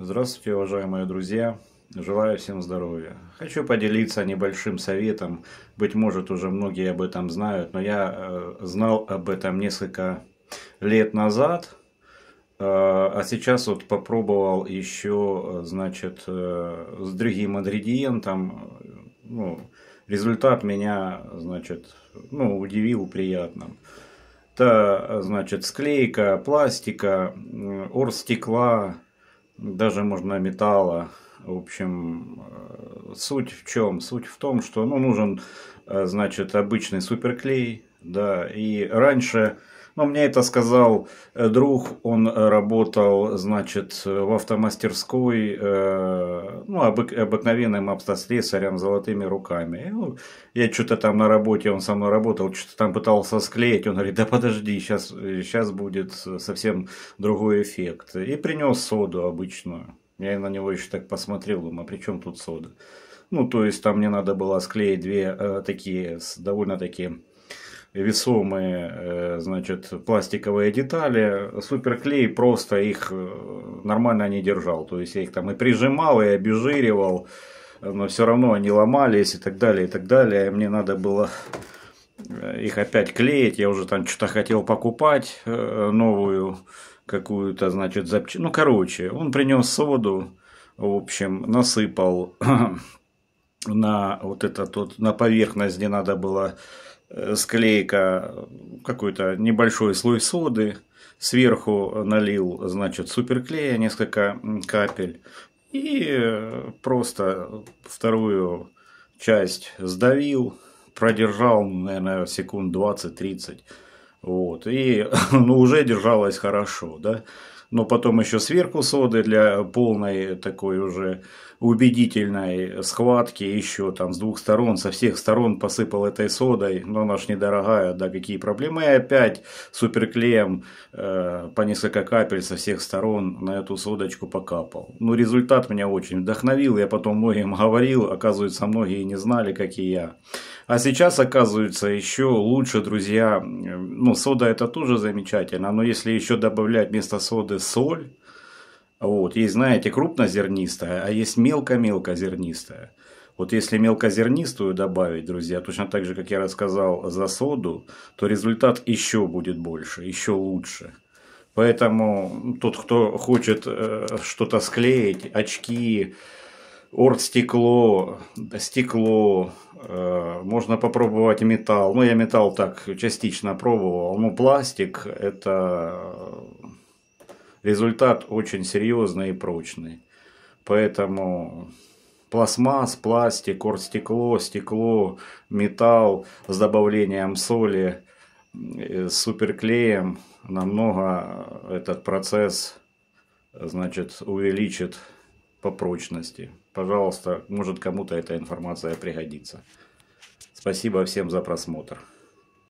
Здравствуйте, уважаемые друзья! Желаю всем здоровья. Хочу поделиться небольшим советом. Быть может, уже многие об этом знают, но я э, знал об этом несколько лет назад. Э, а сейчас вот попробовал еще, э, значит, с другим ингредиентом. Ну, результат меня, значит, ну, удивил приятным. Это, значит, склейка, пластика, ор стекла, даже можно металла. В общем, э, суть в чем? Суть в том, что ну, нужен, э, значит, обычный суперклей, да, и раньше но мне это сказал э, друг, он э, работал, значит, в автомастерской, э, ну, обыкновенным автослесарем золотыми руками. Ну, я что-то там на работе, он со мной работал, что-то там пытался склеить, он говорит, да подожди, сейчас, сейчас будет совсем другой эффект. И принес соду обычную. Я на него еще так посмотрел, думаю, а при чем тут сода? Ну, то есть там мне надо было склеить две э, такие довольно такие весомые, э, значит, пластиковые детали. Суперклей просто их э, нормально не держал. То есть я их там и прижимал, и обезжиривал, но все равно они ломались и так далее, и так далее. мне надо было э, их опять клеить. Я уже там что-то хотел покупать новую какую-то, значит, запчасть. Ну, короче, он принес соду, в общем, насыпал на вот этот вот, на поверхность, где надо было Э, склейка, какой-то небольшой слой соды, сверху налил, значит, суперклея несколько капель и э, просто вторую часть сдавил, продержал, ну, наверное, секунд 20-30, вот, и, ну, уже держалось хорошо, да, но потом еще сверху соды для полной такой уже убедительной схватки еще там с двух сторон, со всех сторон посыпал этой содой, но она ж недорогая, да какие проблемы, и опять суперклеем э, по несколько капель со всех сторон на эту содочку покапал. Ну результат меня очень вдохновил, я потом многим говорил, оказывается многие не знали, как и я. А сейчас, оказывается, еще лучше, друзья, ну, сода это тоже замечательно, но если еще добавлять вместо соды соль, вот, есть, знаете, крупнозернистая, а есть мелко-мелкозернистая. Вот если мелкозернистую добавить, друзья, точно так же, как я рассказал за соду, то результат еще будет больше, еще лучше. Поэтому тот, кто хочет э, что-то склеить, очки, оргстекло, стекло, э, можно попробовать металл. Ну, я металл так частично пробовал, но ну, пластик – это результат очень серьезный и прочный. Поэтому пластмасс, пластик, оргстекло, стекло, металл с добавлением соли, э, с суперклеем намного этот процесс значит, увеличит по прочности. Пожалуйста, может кому-то эта информация пригодится. Спасибо всем за просмотр.